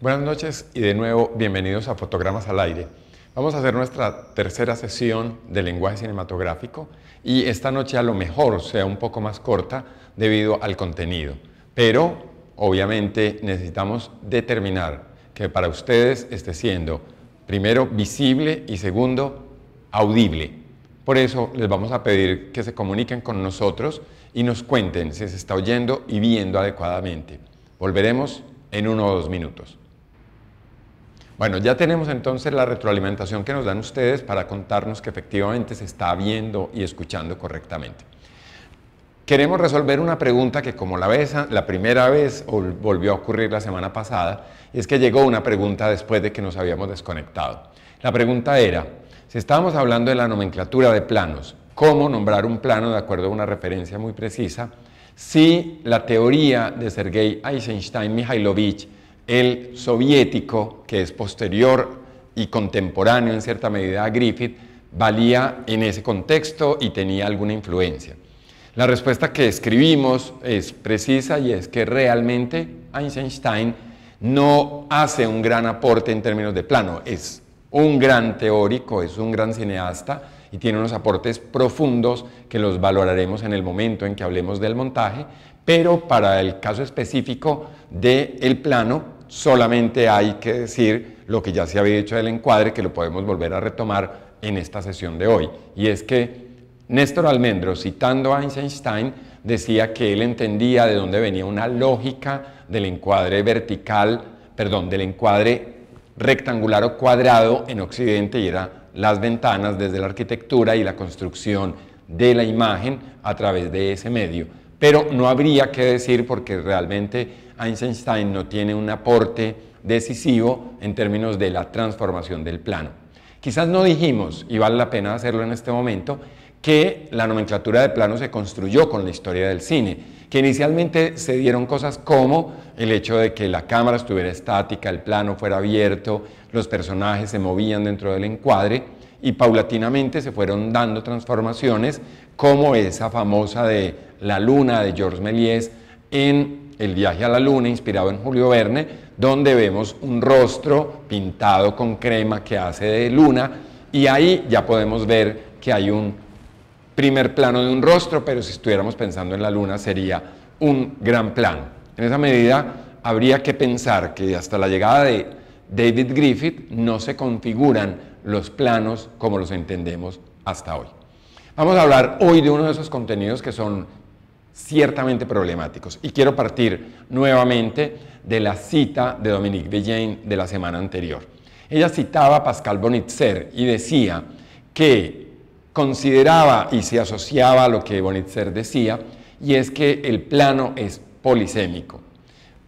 Buenas noches y de nuevo bienvenidos a Fotogramas al Aire. Vamos a hacer nuestra tercera sesión de lenguaje cinematográfico y esta noche a lo mejor sea un poco más corta debido al contenido. Pero obviamente necesitamos determinar que para ustedes esté siendo primero visible y segundo audible. Por eso les vamos a pedir que se comuniquen con nosotros y nos cuenten si se está oyendo y viendo adecuadamente. Volveremos en uno o dos minutos. Bueno, ya tenemos entonces la retroalimentación que nos dan ustedes para contarnos que efectivamente se está viendo y escuchando correctamente. Queremos resolver una pregunta que como la, vez, la primera vez volvió a ocurrir la semana pasada, es que llegó una pregunta después de que nos habíamos desconectado. La pregunta era, si estábamos hablando de la nomenclatura de planos, cómo nombrar un plano de acuerdo a una referencia muy precisa, si la teoría de Sergei Eisenstein-Mikhailovich el soviético, que es posterior y contemporáneo en cierta medida a Griffith, valía en ese contexto y tenía alguna influencia. La respuesta que escribimos es precisa y es que realmente Einstein no hace un gran aporte en términos de plano, es un gran teórico, es un gran cineasta y tiene unos aportes profundos que los valoraremos en el momento en que hablemos del montaje, pero para el caso específico del el plano solamente hay que decir lo que ya se había dicho del encuadre, que lo podemos volver a retomar en esta sesión de hoy, y es que Néstor Almendro, citando a Einstein, decía que él entendía de dónde venía una lógica del encuadre vertical, perdón, del encuadre rectangular o cuadrado en Occidente y era las ventanas desde la arquitectura y la construcción de la imagen a través de ese medio. Pero no habría que decir, porque realmente Einstein no tiene un aporte decisivo en términos de la transformación del plano. Quizás no dijimos, y vale la pena hacerlo en este momento, que la nomenclatura de plano se construyó con la historia del cine, que inicialmente se dieron cosas como el hecho de que la cámara estuviera estática, el plano fuera abierto, los personajes se movían dentro del encuadre y paulatinamente se fueron dando transformaciones como esa famosa de la luna de Georges Méliès en El viaje a la luna, inspirado en Julio Verne, donde vemos un rostro pintado con crema que hace de luna y ahí ya podemos ver que hay un primer plano de un rostro, pero si estuviéramos pensando en la luna sería un gran plano. En esa medida habría que pensar que hasta la llegada de David Griffith no se configuran los planos como los entendemos hasta hoy. Vamos a hablar hoy de uno de esos contenidos que son ciertamente problemáticos. Y quiero partir nuevamente de la cita de Dominique de Jane de la semana anterior. Ella citaba a Pascal Bonitzer y decía que consideraba y se asociaba a lo que Bonitzer decía, y es que el plano es polisémico.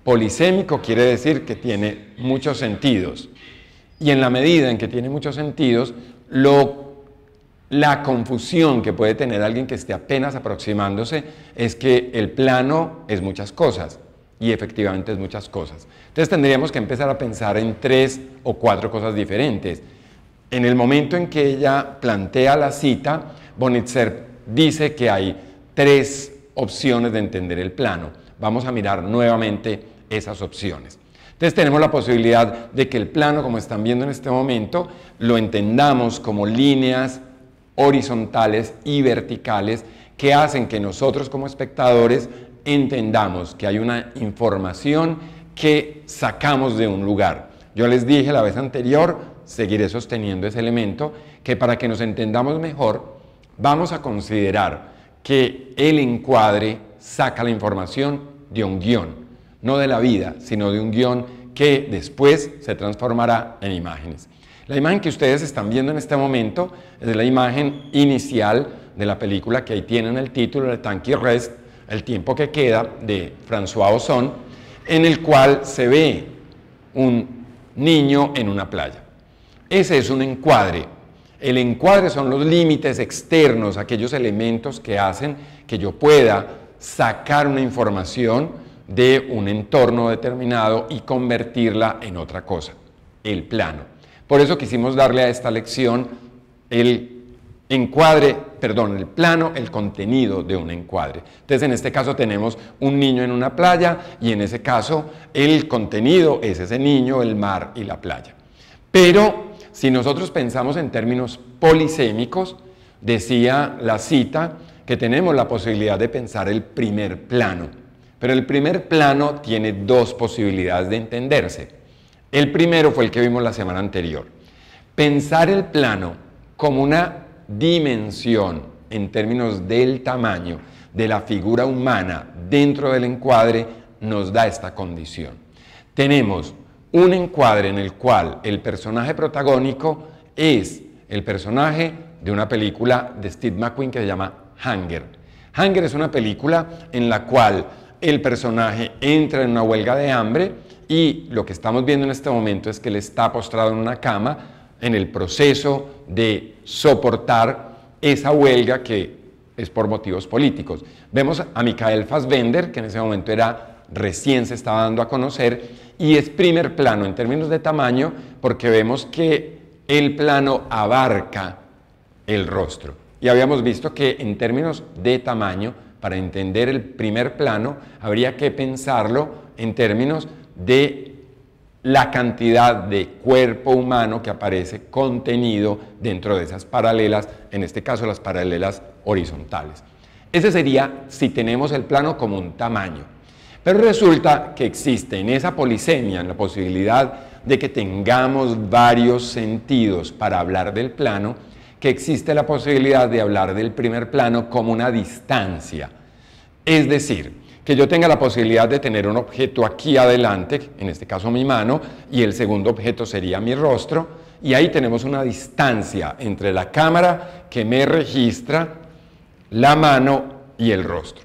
Polisémico quiere decir que tiene muchos sentidos, y en la medida en que tiene muchos sentidos, lo la confusión que puede tener alguien que esté apenas aproximándose es que el plano es muchas cosas y efectivamente es muchas cosas. Entonces tendríamos que empezar a pensar en tres o cuatro cosas diferentes. En el momento en que ella plantea la cita, Bonitzer dice que hay tres opciones de entender el plano. Vamos a mirar nuevamente esas opciones. Entonces tenemos la posibilidad de que el plano, como están viendo en este momento, lo entendamos como líneas horizontales y verticales que hacen que nosotros como espectadores entendamos que hay una información que sacamos de un lugar. Yo les dije la vez anterior, seguiré sosteniendo ese elemento, que para que nos entendamos mejor, vamos a considerar que el encuadre saca la información de un guión, no de la vida, sino de un guión que después se transformará en imágenes. La imagen que ustedes están viendo en este momento es la imagen inicial de la película que ahí tienen el título, de tanque rest, El tiempo que queda, de François Ozon, en el cual se ve un niño en una playa. Ese es un encuadre. El encuadre son los límites externos, aquellos elementos que hacen que yo pueda sacar una información de un entorno determinado y convertirla en otra cosa, el plano. Por eso quisimos darle a esta lección el encuadre, perdón, el plano, el contenido de un encuadre. Entonces, en este caso tenemos un niño en una playa y en ese caso el contenido es ese niño, el mar y la playa. Pero si nosotros pensamos en términos polisémicos, decía la cita que tenemos la posibilidad de pensar el primer plano. Pero el primer plano tiene dos posibilidades de entenderse. El primero fue el que vimos la semana anterior. Pensar el plano como una dimensión en términos del tamaño de la figura humana dentro del encuadre nos da esta condición. Tenemos un encuadre en el cual el personaje protagónico es el personaje de una película de Steve McQueen que se llama Hanger. Hanger es una película en la cual el personaje entra en una huelga de hambre, y lo que estamos viendo en este momento es que él está postrado en una cama en el proceso de soportar esa huelga que es por motivos políticos. Vemos a Mikael Fassbender, que en ese momento era recién se estaba dando a conocer, y es primer plano en términos de tamaño, porque vemos que el plano abarca el rostro. Y habíamos visto que en términos de tamaño, para entender el primer plano, habría que pensarlo en términos de la cantidad de cuerpo humano que aparece contenido dentro de esas paralelas, en este caso las paralelas horizontales. Ese sería si tenemos el plano como un tamaño. Pero resulta que existe en esa polisemia, en la posibilidad de que tengamos varios sentidos para hablar del plano, que existe la posibilidad de hablar del primer plano como una distancia. Es decir, que yo tenga la posibilidad de tener un objeto aquí adelante, en este caso mi mano, y el segundo objeto sería mi rostro, y ahí tenemos una distancia entre la cámara que me registra, la mano y el rostro.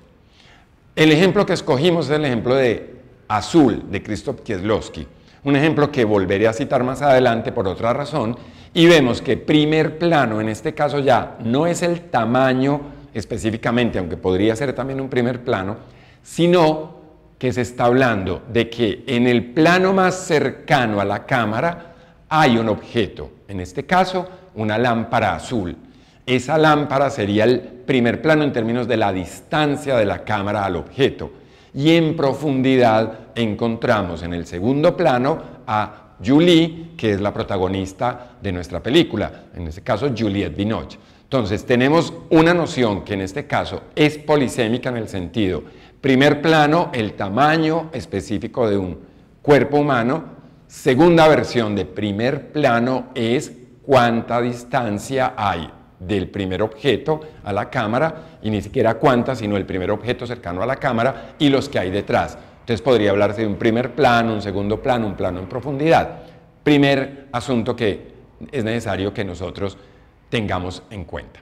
El ejemplo que escogimos es el ejemplo de Azul, de Krzysztof Kieslowski, un ejemplo que volveré a citar más adelante por otra razón, y vemos que primer plano, en este caso ya, no es el tamaño específicamente, aunque podría ser también un primer plano, sino que se está hablando de que en el plano más cercano a la cámara hay un objeto, en este caso una lámpara azul. Esa lámpara sería el primer plano en términos de la distancia de la cámara al objeto. Y en profundidad encontramos en el segundo plano a Julie, que es la protagonista de nuestra película, en este caso Juliette Binoche. Entonces tenemos una noción que en este caso es polisémica en el sentido Primer plano, el tamaño específico de un cuerpo humano. Segunda versión de primer plano es cuánta distancia hay del primer objeto a la cámara, y ni siquiera cuánta, sino el primer objeto cercano a la cámara y los que hay detrás. Entonces podría hablarse de un primer plano, un segundo plano, un plano en profundidad. Primer asunto que es necesario que nosotros tengamos en cuenta.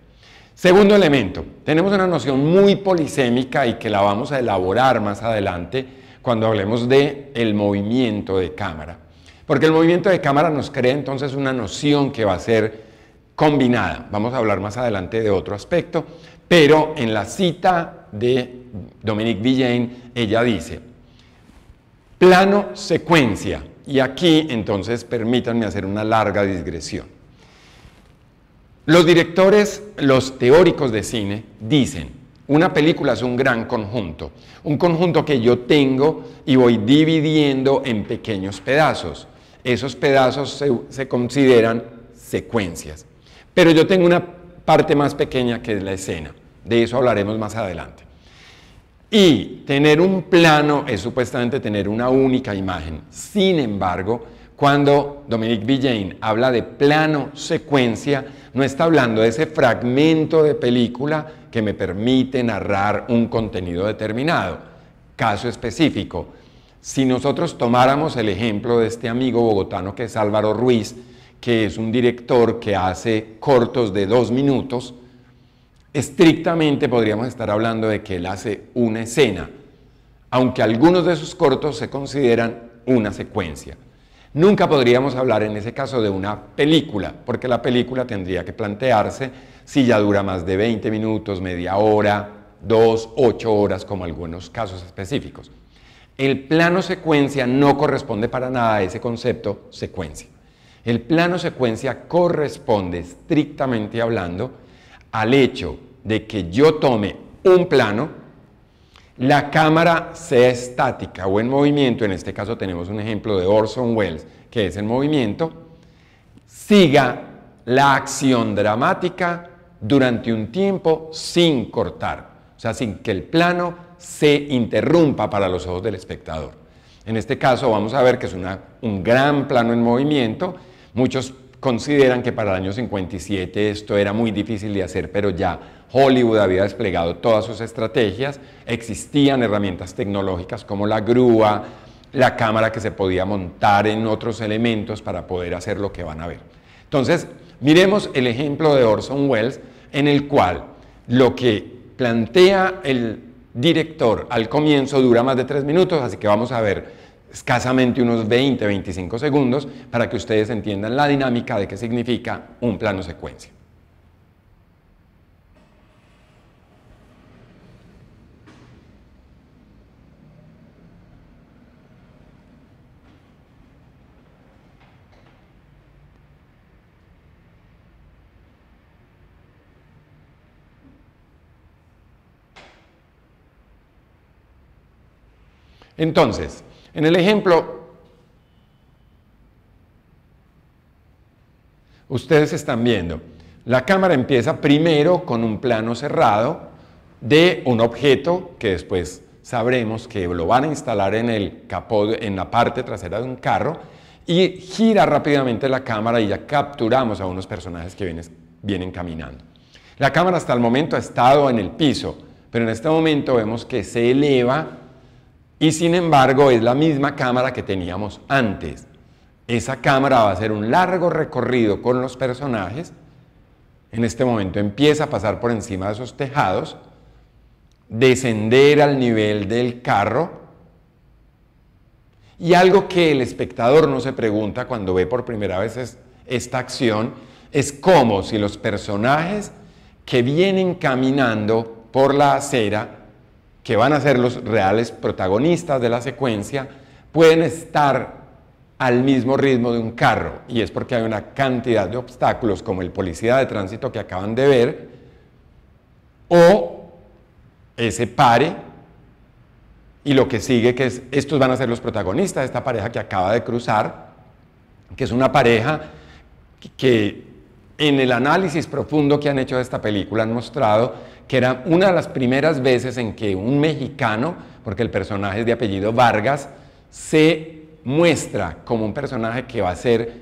Segundo elemento, tenemos una noción muy polisémica y que la vamos a elaborar más adelante cuando hablemos de el movimiento de cámara. Porque el movimiento de cámara nos crea entonces una noción que va a ser combinada. Vamos a hablar más adelante de otro aspecto, pero en la cita de Dominique Villain, ella dice, plano secuencia. Y aquí entonces permítanme hacer una larga digresión. Los directores, los teóricos de cine, dicen, una película es un gran conjunto, un conjunto que yo tengo y voy dividiendo en pequeños pedazos. Esos pedazos se, consideran secuencias. Pero yo tengo una parte más pequeña que es la escena. De eso hablaremos más adelante. Y tener un plano es supuestamente tener una única imagen. Sin embargo, cuando Dominique Villain habla de plano secuencia, no está hablando de ese fragmento de película que me permite narrar un contenido determinado. Caso específico, si nosotros tomáramos el ejemplo de este amigo bogotano que es Álvaro Ruiz, que es un director que hace cortos de dos minutos, estrictamente podríamos estar hablando de que él hace una escena, aunque algunos de sus cortos se consideran una secuencia. Nunca podríamos hablar en ese caso de una película, porque la película tendría que plantearse si ya dura más de 20 minutos, media hora, dos, ocho horas, como algunos casos específicos. El plano secuencia no corresponde para nada a ese concepto secuencia. El plano secuencia corresponde, estrictamente hablando, al hecho de que yo tome un plano la cámara sea estática o en movimiento, en este caso tenemos un ejemplo de Orson Welles, que es en movimiento, siga la acción dramática durante un tiempo sin cortar, o sea, sin que el plano se interrumpa para los ojos del espectador. En este caso vamos a ver que es un gran plano en movimiento, muchos consideran que para el año 57 esto era muy difícil de hacer, pero ya Hollywood había desplegado todas sus estrategias, existían herramientas tecnológicas como la grúa, la cámara que se podía montar en otros elementos para poder hacer lo que van a ver. Entonces, miremos el ejemplo de Orson Welles, en el cual lo que plantea el director al comienzo dura más de tres minutos, así que vamos a ver escasamente unos 20, 25 segundos para que ustedes entiendan la dinámica de qué significa un plano secuencia. Entonces, en el ejemplo, ustedes están viendo, la cámara empieza primero con un plano cerrado de un objeto que después sabremos que lo van a instalar en el capó, en la parte trasera de un carro y gira rápidamente la cámara y ya capturamos a unos personajes que vienen, vienen caminando. La cámara hasta el momento ha estado en el piso, pero en este momento vemos que se eleva y sin embargo es la misma cámara que teníamos antes. Esa cámara va a hacer un largo recorrido con los personajes. En este momento empieza a pasar por encima de esos tejados, descender al nivel del carro. Y algo que el espectador no se pregunta cuando ve por primera vez esta acción es cómo si los personajes que vienen caminando por la acera que van a ser los reales protagonistas de la secuencia, pueden estar al mismo ritmo de un carro, y es porque hay una cantidad de obstáculos como el policía de tránsito que acaban de ver, o ese pare, y lo que sigue que es, estos van a ser los protagonistas, de esta pareja que acaba de cruzar, que es una pareja que en el análisis profundo que han hecho de esta película han mostrado que era una de las primeras veces en que un mexicano, porque el personaje es de apellido Vargas, se muestra como un personaje que va a ser,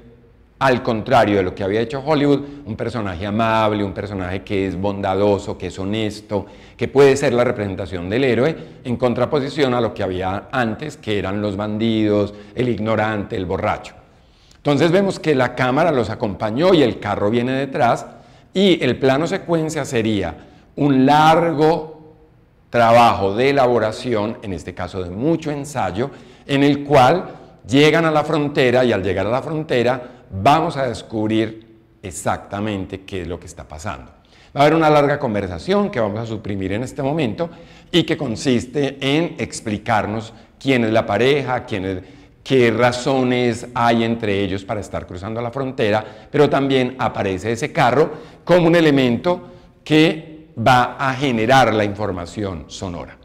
al contrario de lo que había hecho Hollywood, un personaje amable, un personaje que es bondadoso, que es honesto, que puede ser la representación del héroe, en contraposición a lo que había antes, que eran los bandidos, el ignorante, el borracho. Entonces vemos que la cámara los acompañó y el carro viene detrás y el plano secuencia sería un largo trabajo de elaboración, en este caso de mucho ensayo, en el cual llegan a la frontera y al llegar a la frontera vamos a descubrir exactamente qué es lo que está pasando. Va a haber una larga conversación que vamos a suprimir en este momento y que consiste en explicarnos quién es la pareja, qué razones hay entre ellos para estar cruzando la frontera, pero también aparece ese carro como un elemento que va a generar la información sonora.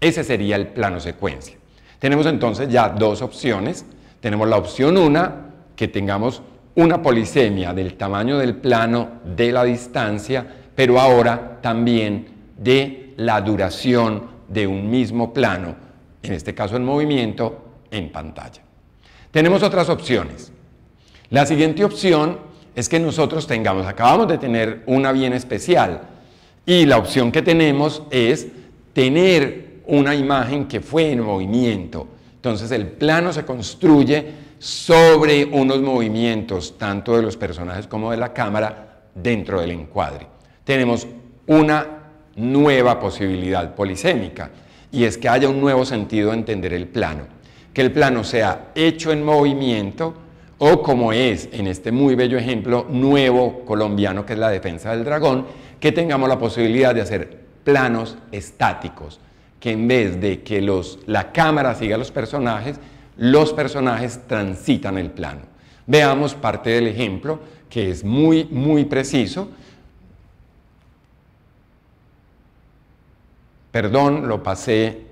Ese sería el plano secuencia. Tenemos entonces ya dos opciones. Tenemos la opción una que tengamos una polisemia del tamaño del plano, de la distancia, pero ahora también de la duración de un mismo plano, en este caso el movimiento, en pantalla. Tenemos otras opciones. La siguiente opción es que nosotros tengamos, acabamos de tener una bien especial, y la opción que tenemos es tener una imagen que fue en movimiento. Entonces el plano se construye sobre unos movimientos, tanto de los personajes como de la cámara, dentro del encuadre. Tenemos una nueva posibilidad polisémica, y es que haya un nuevo sentido a entender el plano. Que el plano sea hecho en movimiento, o como es en este muy bello ejemplo nuevo colombiano que es la defensa del dragón, que tengamos la posibilidad de hacer planos estáticos, que en vez de que la cámara siga a los personajes, los personajes transitan el plano. Veamos parte del ejemplo que es muy, muy preciso. Perdón, lo pasé,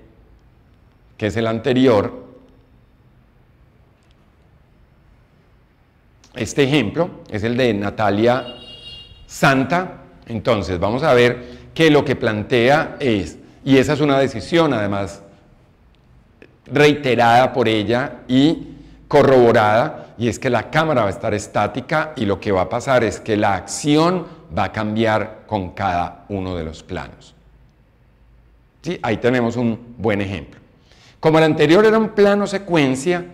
que es el anterior. Este ejemplo es el de Natalia Santa, entonces, vamos a ver que lo que plantea es, y esa es una decisión además reiterada por ella y corroborada, y es que la cámara va a estar estática y lo que va a pasar es que la acción va a cambiar con cada uno de los planos. ¿Sí? Ahí tenemos un buen ejemplo. Como el anterior era un plano secuencia,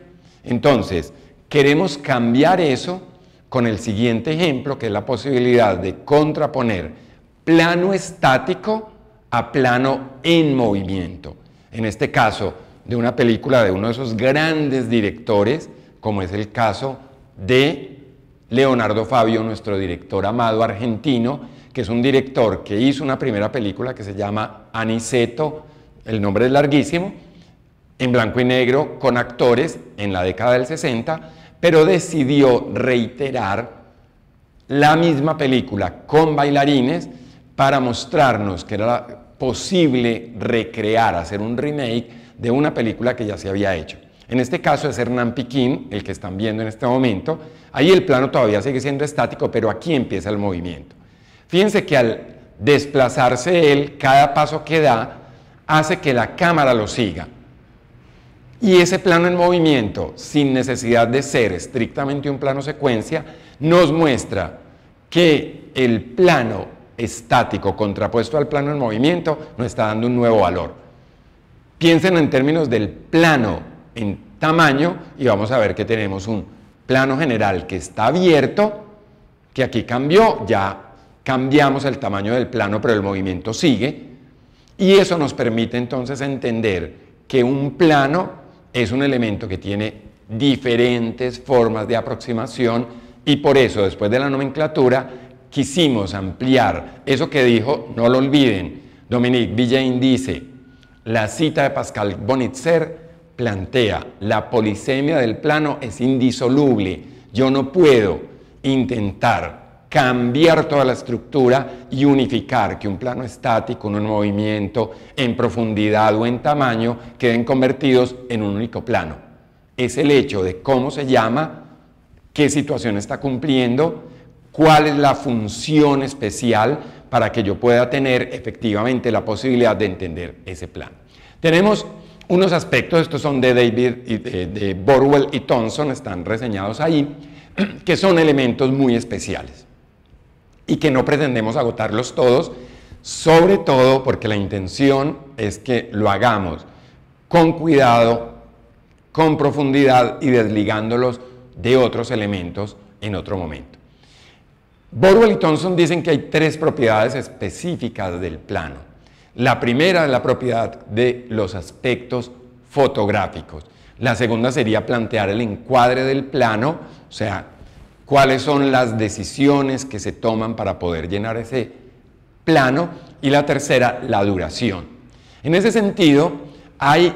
entonces queremos cambiar eso con el siguiente ejemplo, que es la posibilidad de contraponer plano estático a plano en movimiento. En este caso, de una película de uno de esos grandes directores, como es el caso de Leonardo Fabio, nuestro director amado argentino, que es un director que hizo una primera película que se llama Aniceto, el nombre es larguísimo, en blanco y negro con actores en la década del 60, pero decidió reiterar la misma película con bailarines para mostrarnos que era posible recrear, hacer un remake de una película que ya se había hecho. En este caso es Hernán Piquín, el que están viendo en este momento. Ahí el plano todavía sigue siendo estático, pero aquí empieza el movimiento. Fíjense que al desplazarse él, cada paso que da hace que la cámara lo siga. Y ese plano en movimiento, sin necesidad de ser estrictamente un plano secuencia, nos muestra que el plano estático contrapuesto al plano en movimiento nos está dando un nuevo valor. Piensen en términos del plano en tamaño y vamos a ver que tenemos un plano general que está abierto, que aquí cambió, ya cambiamos el tamaño del plano pero el movimiento sigue y eso nos permite entonces entender que un plano es un elemento que tiene diferentes formas de aproximación y por eso después de la nomenclatura quisimos ampliar eso que dijo, no lo olviden. Dominique Villain dice, la cita de Pascal Bonitzer plantea, la polisemia del plano es indisoluble, yo no puedo intentar cambiar toda la estructura y unificar, que un plano estático, un movimiento en profundidad o en tamaño queden convertidos en un único plano. Es el hecho de cómo se llama, qué situación está cumpliendo, cuál es la función especial para que yo pueda tener efectivamente la posibilidad de entender ese plano. Tenemos unos aspectos, estos son de David, de, de Borwell y Thompson, están reseñados ahí, que son elementos muy especiales y que no pretendemos agotarlos todos, sobre todo porque la intención es que lo hagamos con cuidado, con profundidad y desligándolos de otros elementos en otro momento. Borwell y Thompson dicen que hay tres propiedades específicas del plano. La primera es la propiedad de los aspectos fotográficos. La segunda sería plantear el encuadre del plano, o sea, cuáles son las decisiones que se toman para poder llenar ese plano y la tercera, la duración. En ese sentido, hay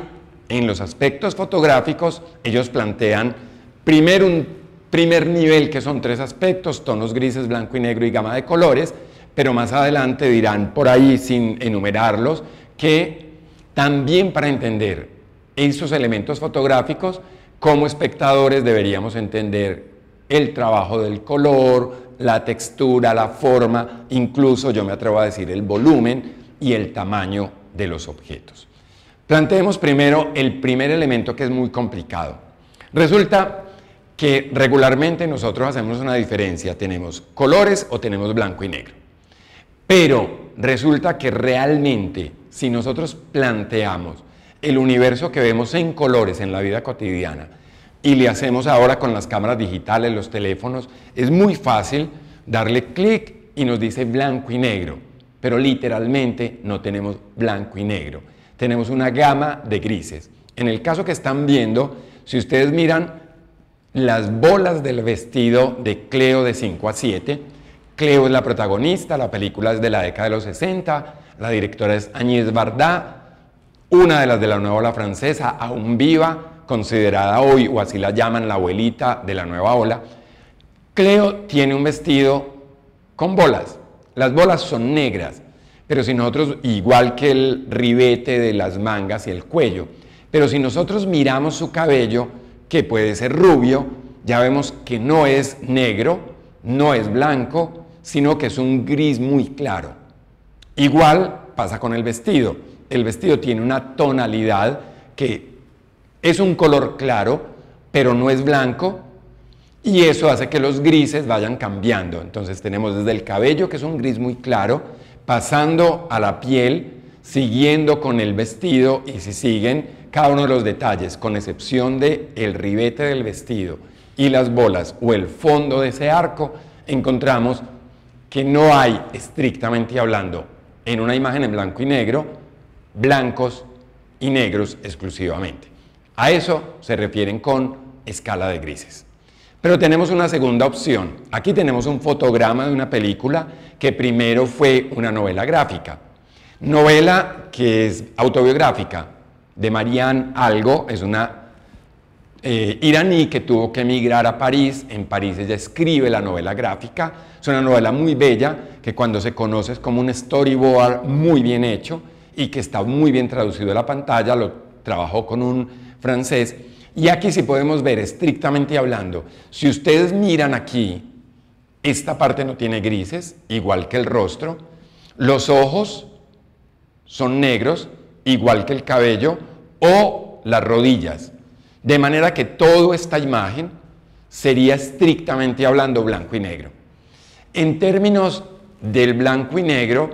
en los aspectos fotográficos, ellos plantean primero un primer nivel que son tres aspectos, tonos grises, blanco y negro y gama de colores, pero más adelante dirán por ahí, sin enumerarlos, que también para entender esos elementos fotográficos, como espectadores deberíamos entender el trabajo del color, la textura, la forma, incluso yo me atrevo a decir el volumen y el tamaño de los objetos. Planteemos primero el primer elemento que es muy complicado. Resulta que regularmente nosotros hacemos una diferencia, tenemos colores o tenemos blanco y negro. Pero resulta que realmente si nosotros planteamos el universo que vemos en colores en la vida cotidiana y le hacemos ahora con las cámaras digitales, los teléfonos, es muy fácil darle clic y nos dice blanco y negro, pero literalmente no tenemos blanco y negro, tenemos una gama de grises. En el caso que están viendo, si ustedes miran las bolas del vestido de Cleo de 5 a 7, Cleo es la protagonista, la película es de la década de los 60, la directora es Agnès Varda, una de las de la nueva ola francesa, aún viva, considerada hoy, o así la llaman, la abuelita de la nueva ola, Cleo tiene un vestido con bolas. Las bolas son negras, pero si nosotros, igual que el ribete de las mangas y el cuello, pero si nosotros miramos su cabello, que puede ser rubio, ya vemos que no es negro, no es blanco, sino que es un gris muy claro. Igual pasa con el vestido. El vestido tiene una tonalidad que es un color claro, pero no es blanco, y eso hace que los grises vayan cambiando. Entonces tenemos desde el cabello, que es un gris muy claro, pasando a la piel, siguiendo con el vestido y si siguen cada uno de los detalles, con excepción de el ribete del vestido y las bolas o el fondo de ese arco, encontramos que no hay, estrictamente hablando, en una imagen en blanco y negro, blancos y negros exclusivamente. A eso se refieren con escala de grises. Pero tenemos una segunda opción. Aquí tenemos un fotograma de una película que primero fue una novela gráfica. Novela que es autobiográfica de Marianne Algo, es una eh, iraní que tuvo que emigrar a París. En París ella escribe la novela gráfica. Es una novela muy bella que cuando se conoce es como un storyboard muy bien hecho y que está muy bien traducido a la pantalla. Lo trabajó con un francés. Y aquí sí podemos ver, estrictamente hablando, si ustedes miran aquí, esta parte no tiene grises, igual que el rostro, los ojos son negros, igual que el cabello, o las rodillas. De manera que toda esta imagen sería estrictamente hablando blanco y negro. En términos del blanco y negro,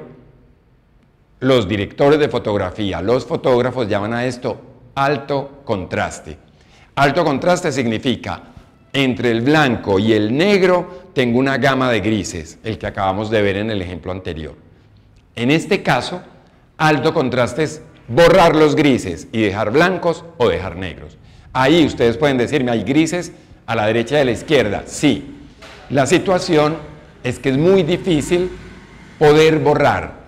los directores de fotografía, los fotógrafos llaman a esto alto contraste. Alto contraste significa entre el blanco y el negro tengo una gama de grises, el que acabamos de ver en el ejemplo anterior. En este caso, alto contraste es borrar los grises y dejar blancos o dejar negros. Ahí ustedes pueden decirme, hay grises a la derecha y a la izquierda. Sí, la situación es que es muy difícil poder borrar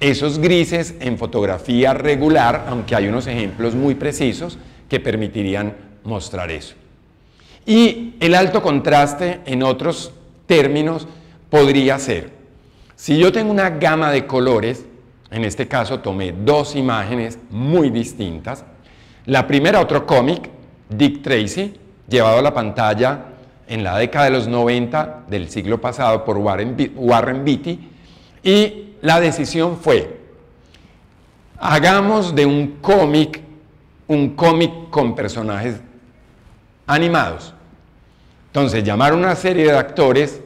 esos grises en fotografía regular, aunque hay unos ejemplos muy precisos que permitirían mostrar eso. Y el alto contraste, en otros términos, podría ser, si yo tengo una gama de colores, en este caso tomé dos imágenes muy distintas, la primera otro cómic, Dick Tracy, llevado a la pantalla en la década de los 90 del siglo pasado por Warren, Warren Beatty, y la decisión fue, hagamos de un cómic un cómic con personajes animados. Entonces llamaron a una serie de actores,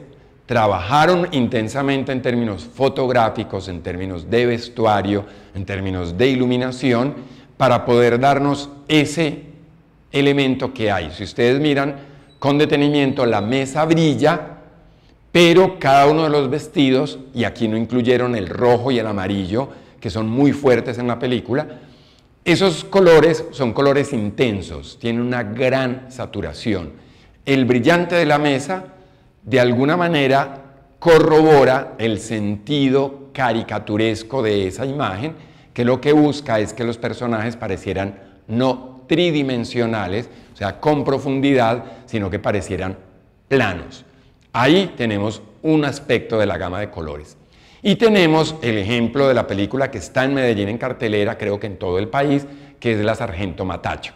trabajaron intensamente en términos fotográficos, en términos de vestuario, en términos de iluminación, para poder darnos ese elemento que hay. Si ustedes miran con detenimiento, la mesa brilla pero cada uno de los vestidos, y aquí no incluyeron el rojo y el amarillo, que son muy fuertes en la película, esos colores son colores intensos, tienen una gran saturación. El brillante de la mesa, de alguna manera, corrobora el sentido caricaturesco de esa imagen, que lo que busca es que los personajes parecieran no tridimensionales, o sea, con profundidad, sino que parecieran planos. Ahí tenemos un aspecto de la gama de colores. Y tenemos el ejemplo de la película que está en Medellín en cartelera, creo que en todo el país, que es La Sargento Matacho.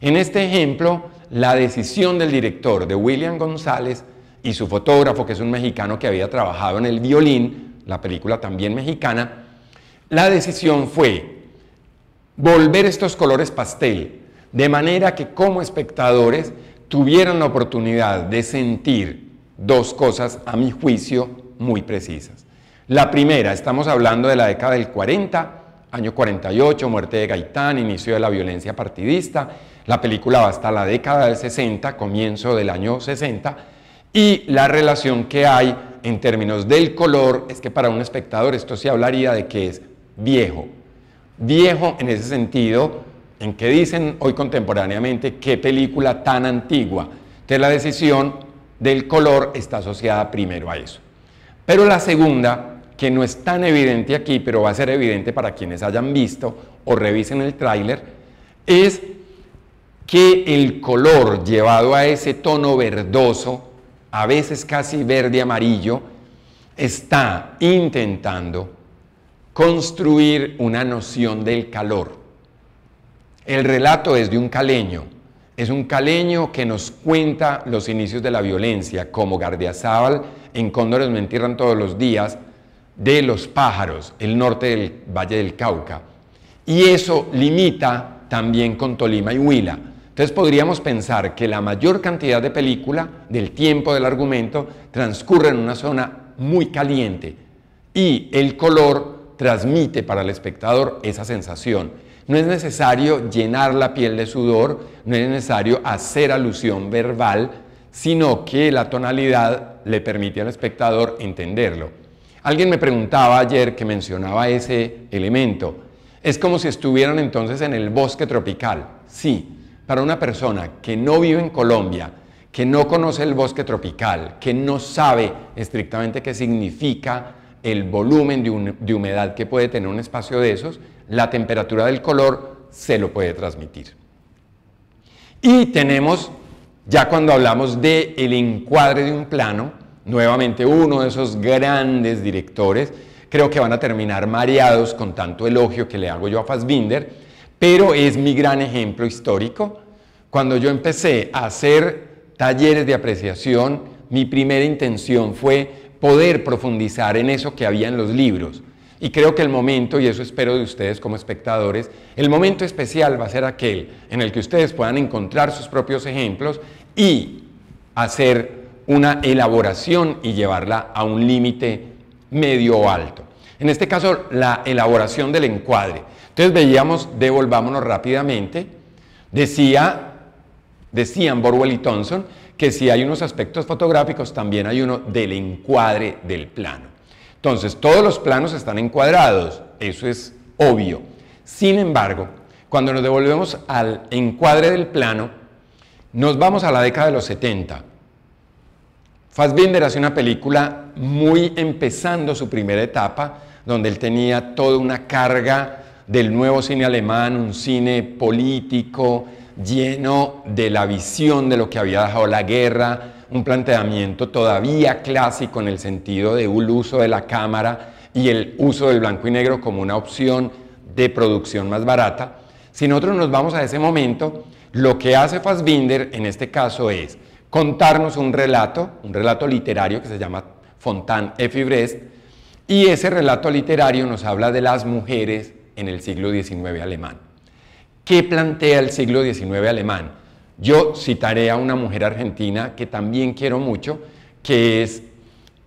En este ejemplo, la decisión del director de William González y su fotógrafo, que es un mexicano que había trabajado en el violín, la película también mexicana, la decisión fue volver estos colores pastel, de manera que como espectadores tuvieran la oportunidad de sentir dos cosas, a mi juicio, muy precisas. La primera, estamos hablando de la década del 40, año 48, muerte de Gaitán, inicio de la violencia partidista. La película va hasta la década del 60, comienzo del año 60, y la relación que hay en términos del color es que para un espectador esto se hablaría de que es viejo. Viejo en ese sentido, en que dicen hoy contemporáneamente qué película tan antigua. Entonces la decisión del color está asociada primero a eso. Pero la segunda, que no es tan evidente aquí, pero va a ser evidente para quienes hayan visto o revisen el tráiler, es que el color llevado a ese tono verdoso, a veces casi verde amarillo, está intentando construir una noción del calor. El relato es de un caleño es un caleño que nos cuenta los inicios de la violencia, como Gardiazabal en Cóndores Mentirran todos los días, de los pájaros, el norte del Valle del Cauca. Y eso limita también con Tolima y Huila. Entonces podríamos pensar que la mayor cantidad de película del tiempo del argumento transcurre en una zona muy caliente y el color transmite para el espectador esa sensación. No es necesario llenar la piel de sudor, no es necesario hacer alusión verbal, sino que la tonalidad le permite al espectador entenderlo. Alguien me preguntaba ayer que mencionaba ese elemento. Es como si estuvieran entonces en el bosque tropical. Sí, para una persona que no vive en Colombia, que no conoce el bosque tropical, que no sabe estrictamente qué significa el volumen de, humedad que puede tener un espacio de esos, la temperatura del color se lo puede transmitir. Y tenemos, ya cuando hablamos del el encuadre de un plano, nuevamente uno de esos grandes directores, creo que van a terminar mareados con tanto elogio que le hago yo a Fassbinder, pero es mi gran ejemplo histórico. Cuando yo empecé a hacer talleres de apreciación, mi primera intención fue poder profundizar en eso que había en los libros, y creo que el momento, y eso espero de ustedes como espectadores, el momento especial va a ser aquel en el que ustedes puedan encontrar sus propios ejemplos y hacer una elaboración y llevarla a un límite medio o alto. En este caso, la elaboración del encuadre. Entonces veíamos, devolvámonos rápidamente, decía, decían Borwell y Thompson que si hay unos aspectos fotográficos, también hay uno del encuadre del plano. Entonces, todos los planos están encuadrados, eso es obvio. Sin embargo, cuando nos devolvemos al encuadre del plano, nos vamos a la década de los 70. Fassbinder hace una película muy empezando su primera etapa, donde él tenía toda una carga del nuevo cine alemán, un cine político lleno de la visión de lo que había dejado la guerra, un planteamiento todavía clásico en el sentido de un uso de la cámara y el uso del blanco y negro como una opción de producción más barata. Si nosotros nos vamos a ese momento, lo que hace Fassbinder en este caso es contarnos un relato, un relato literario que se llama Fontan efibrest y ese relato literario nos habla de las mujeres en el siglo XIX alemán. ¿Qué plantea el siglo XIX alemán? Yo citaré a una mujer argentina que también quiero mucho, que es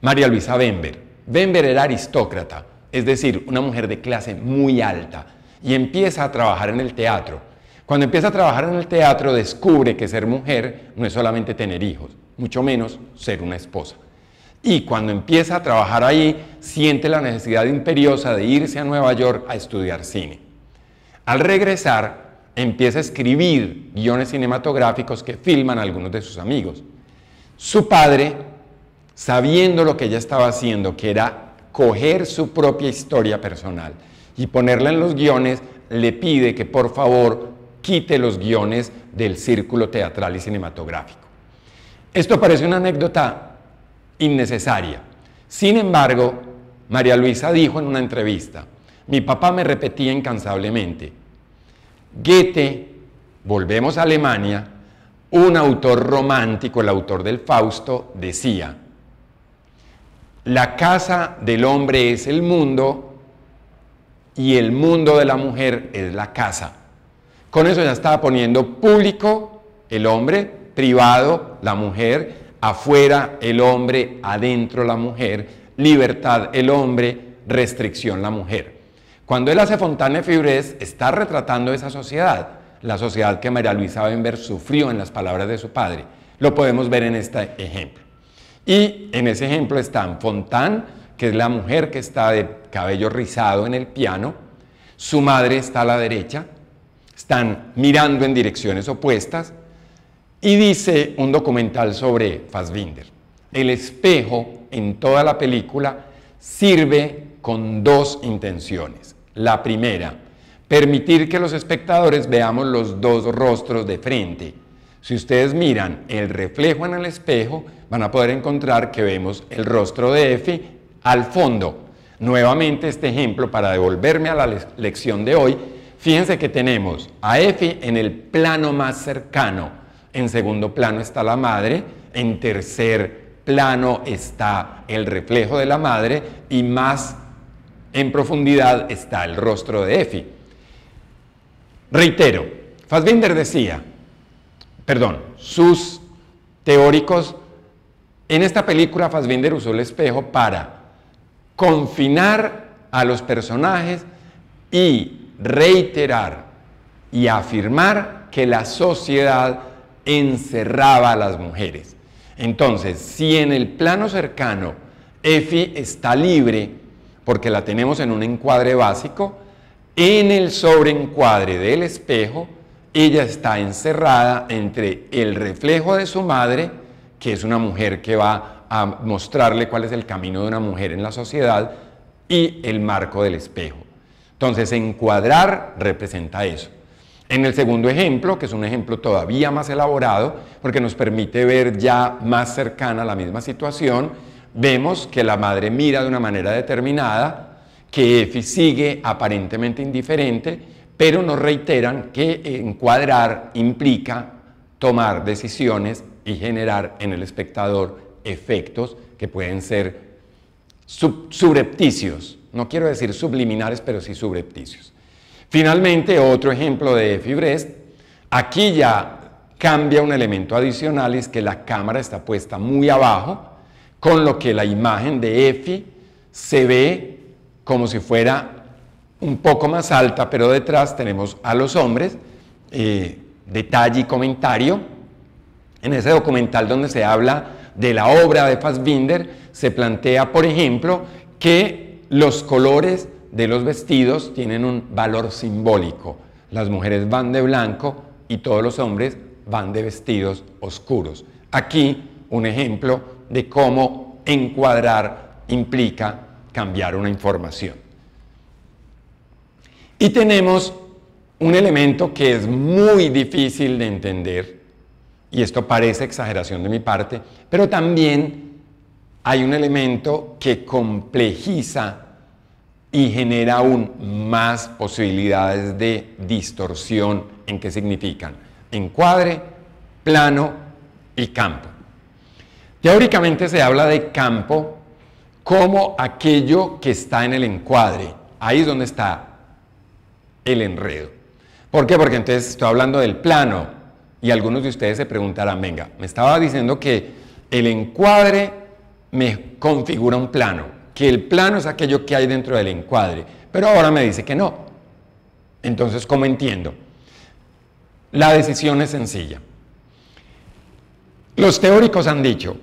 María Luisa Benver. Benver era aristócrata, es decir, una mujer de clase muy alta, y empieza a trabajar en el teatro. Cuando empieza a trabajar en el teatro descubre que ser mujer no es solamente tener hijos, mucho menos ser una esposa. Y cuando empieza a trabajar ahí, siente la necesidad imperiosa de irse a Nueva York a estudiar cine. Al regresar, empieza a escribir guiones cinematográficos que filman algunos de sus amigos. Su padre, sabiendo lo que ella estaba haciendo, que era coger su propia historia personal y ponerla en los guiones, le pide que por favor quite los guiones del círculo teatral y cinematográfico. Esto parece una anécdota innecesaria. Sin embargo, María Luisa dijo en una entrevista, mi papá me repetía incansablemente, Goethe, volvemos a Alemania, un autor romántico, el autor del Fausto, decía, la casa del hombre es el mundo y el mundo de la mujer es la casa. Con eso ya estaba poniendo público el hombre, privado la mujer, afuera el hombre, adentro la mujer, libertad el hombre, restricción la mujer. Cuando él hace Fontane de Fibres, está retratando esa sociedad, la sociedad que María Luisa Benver sufrió en las palabras de su padre. Lo podemos ver en este ejemplo. Y en ese ejemplo están Fontán, que es la mujer que está de cabello rizado en el piano, su madre está a la derecha, están mirando en direcciones opuestas, y dice un documental sobre Fassbinder. El espejo en toda la película sirve con dos intenciones. La primera, permitir que los espectadores veamos los dos rostros de frente. Si ustedes miran el reflejo en el espejo, van a poder encontrar que vemos el rostro de Efi al fondo. Nuevamente este ejemplo para devolverme a la lección de hoy, fíjense que tenemos a Efi en el plano más cercano. En segundo plano está la madre, en tercer plano está el reflejo de la madre y más en profundidad está el rostro de Efi. Reitero, Fassbinder decía, perdón, sus teóricos, en esta película Fassbinder usó el espejo para confinar a los personajes y reiterar y afirmar que la sociedad encerraba a las mujeres. Entonces, si en el plano cercano Efi está libre, porque la tenemos en un encuadre básico, en el sobreencuadre del espejo, ella está encerrada entre el reflejo de su madre, que es una mujer que va a mostrarle cuál es el camino de una mujer en la sociedad, y el marco del espejo. Entonces, encuadrar representa eso. En el segundo ejemplo, que es un ejemplo todavía más elaborado, porque nos permite ver ya más cercana la misma situación, vemos que la madre mira de una manera determinada, que Efi sigue aparentemente indiferente, pero nos reiteran que encuadrar implica tomar decisiones y generar en el espectador efectos que pueden ser subrepticios, no quiero decir subliminares, pero sí subrepticios. Finalmente, otro ejemplo de Efi Brest, aquí ya cambia un elemento adicional, es que la cámara está puesta muy abajo, con lo que la imagen de Efi se ve como si fuera un poco más alta, pero detrás tenemos a los hombres, eh, detalle y comentario. En ese documental donde se habla de la obra de Fassbinder, se plantea, por ejemplo, que los colores de los vestidos tienen un valor simbólico. Las mujeres van de blanco y todos los hombres van de vestidos oscuros. Aquí un ejemplo de cómo encuadrar implica cambiar una información. Y tenemos un elemento que es muy difícil de entender, y esto parece exageración de mi parte, pero también hay un elemento que complejiza y genera aún más posibilidades de distorsión en qué significan encuadre, plano y campo. Teóricamente se habla de campo como aquello que está en el encuadre. Ahí es donde está el enredo. ¿Por qué? Porque entonces estoy hablando del plano y algunos de ustedes se preguntarán, venga, me estaba diciendo que el encuadre me configura un plano, que el plano es aquello que hay dentro del encuadre, pero ahora me dice que no. Entonces, ¿cómo entiendo? La decisión es sencilla. Los teóricos han dicho,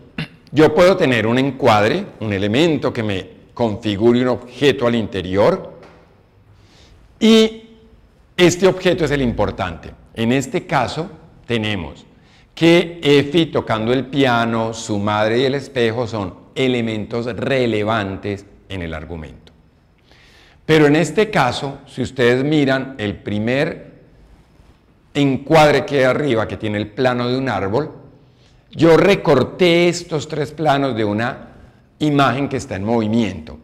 yo puedo tener un encuadre, un elemento que me configure un objeto al interior y este objeto es el importante. En este caso tenemos que Efi tocando el piano, su madre y el espejo son elementos relevantes en el argumento. Pero en este caso, si ustedes miran el primer encuadre que hay arriba, que tiene el plano de un árbol, yo recorté estos tres planos de una imagen que está en movimiento.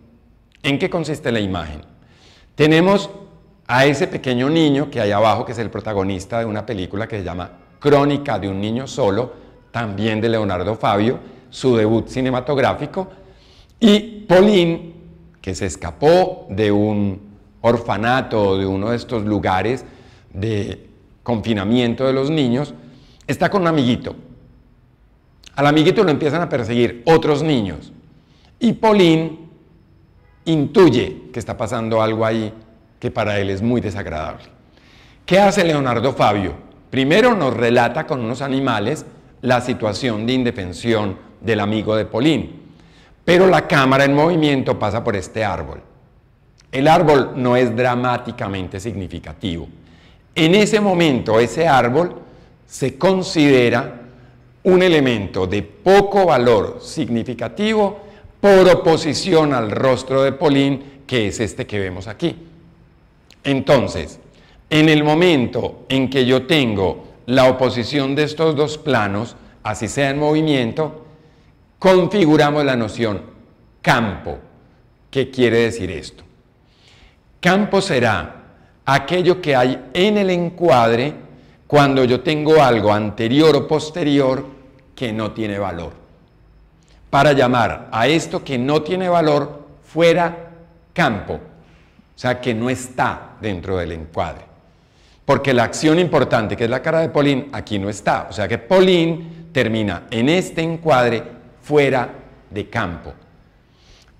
¿En qué consiste la imagen? Tenemos a ese pequeño niño que hay abajo, que es el protagonista de una película que se llama Crónica de un niño solo, también de Leonardo Fabio, su debut cinematográfico, y Pauline, que se escapó de un orfanato, de uno de estos lugares de confinamiento de los niños, está con un amiguito, al amiguito lo empiezan a perseguir otros niños. Y Paulín intuye que está pasando algo ahí que para él es muy desagradable. ¿Qué hace Leonardo Fabio? Primero nos relata con unos animales la situación de indefensión del amigo de Paulín. Pero la cámara en movimiento pasa por este árbol. El árbol no es dramáticamente significativo. En ese momento ese árbol se considera un elemento de poco valor significativo por oposición al rostro de Polín, que es este que vemos aquí. Entonces, en el momento en que yo tengo la oposición de estos dos planos, así sea en movimiento, configuramos la noción campo. ¿Qué quiere decir esto? Campo será aquello que hay en el encuadre cuando yo tengo algo anterior o posterior que no tiene valor, para llamar a esto que no tiene valor fuera campo, o sea, que no está dentro del encuadre. Porque la acción importante, que es la cara de Polín, aquí no está. O sea que Polín termina en este encuadre fuera de campo.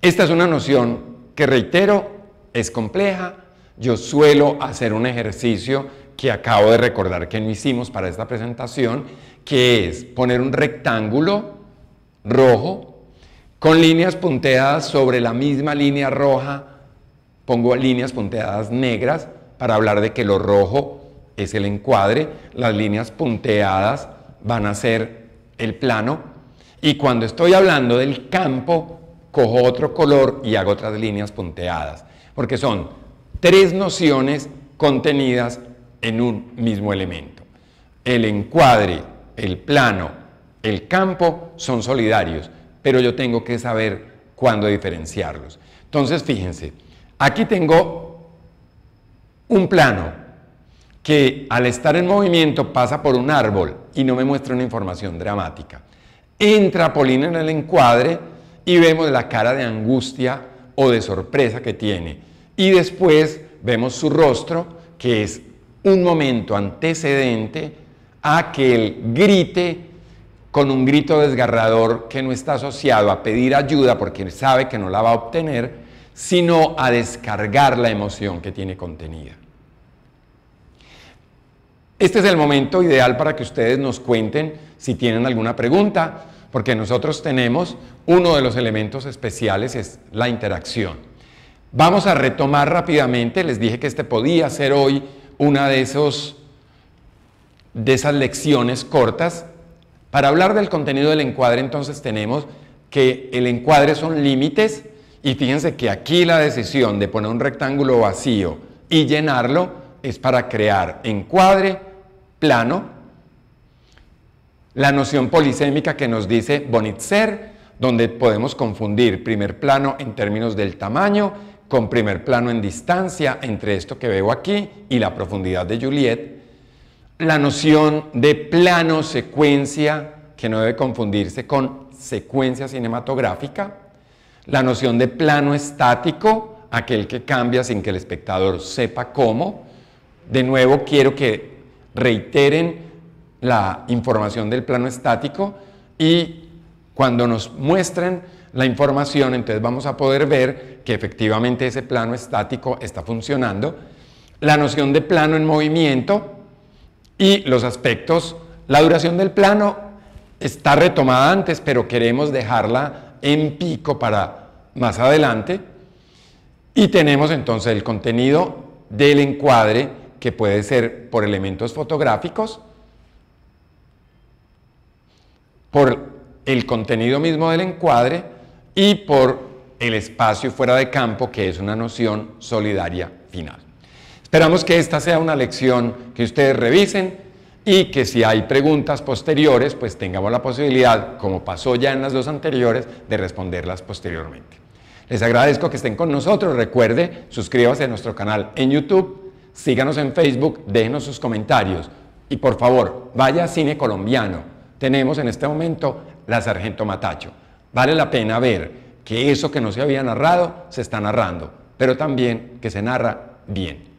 Esta es una noción que, reitero, es compleja. Yo suelo hacer un ejercicio que acabo de recordar que no hicimos para esta presentación, que es poner un rectángulo rojo con líneas punteadas sobre la misma línea roja, pongo líneas punteadas negras para hablar de que lo rojo es el encuadre, las líneas punteadas van a ser el plano y cuando estoy hablando del campo cojo otro color y hago otras líneas punteadas, porque son tres nociones contenidas en un mismo elemento. El encuadre el plano, el campo son solidarios, pero yo tengo que saber cuándo diferenciarlos. Entonces, fíjense, aquí tengo un plano que al estar en movimiento pasa por un árbol y no me muestra una información dramática. Entra Polina en el encuadre y vemos la cara de angustia o de sorpresa que tiene. Y después vemos su rostro, que es un momento antecedente a que él grite con un grito desgarrador que no está asociado a pedir ayuda porque sabe que no la va a obtener, sino a descargar la emoción que tiene contenida. Este es el momento ideal para que ustedes nos cuenten si tienen alguna pregunta, porque nosotros tenemos uno de los elementos especiales, es la interacción. Vamos a retomar rápidamente, les dije que este podía ser hoy una de esos de esas lecciones cortas. Para hablar del contenido del encuadre, entonces tenemos que el encuadre son límites y fíjense que aquí la decisión de poner un rectángulo vacío y llenarlo es para crear encuadre plano, la noción polisémica que nos dice Bonitzer, donde podemos confundir primer plano en términos del tamaño con primer plano en distancia entre esto que veo aquí y la profundidad de Juliet, la noción de plano secuencia, que no debe confundirse con secuencia cinematográfica, la noción de plano estático, aquel que cambia sin que el espectador sepa cómo. De nuevo, quiero que reiteren la información del plano estático y cuando nos muestren la información, entonces vamos a poder ver que efectivamente ese plano estático está funcionando. La noción de plano en movimiento, y los aspectos, la duración del plano está retomada antes, pero queremos dejarla en pico para más adelante. Y tenemos entonces el contenido del encuadre que puede ser por elementos fotográficos, por el contenido mismo del encuadre y por el espacio fuera de campo, que es una noción solidaria final. Esperamos que esta sea una lección que ustedes revisen y que si hay preguntas posteriores, pues tengamos la posibilidad, como pasó ya en las dos anteriores, de responderlas posteriormente. Les agradezco que estén con nosotros. Recuerde, suscríbase a nuestro canal en YouTube, síganos en Facebook, déjenos sus comentarios y por favor, vaya a cine colombiano. Tenemos en este momento La Sargento Matacho. Vale la pena ver que eso que no se había narrado se está narrando, pero también que se narra bien.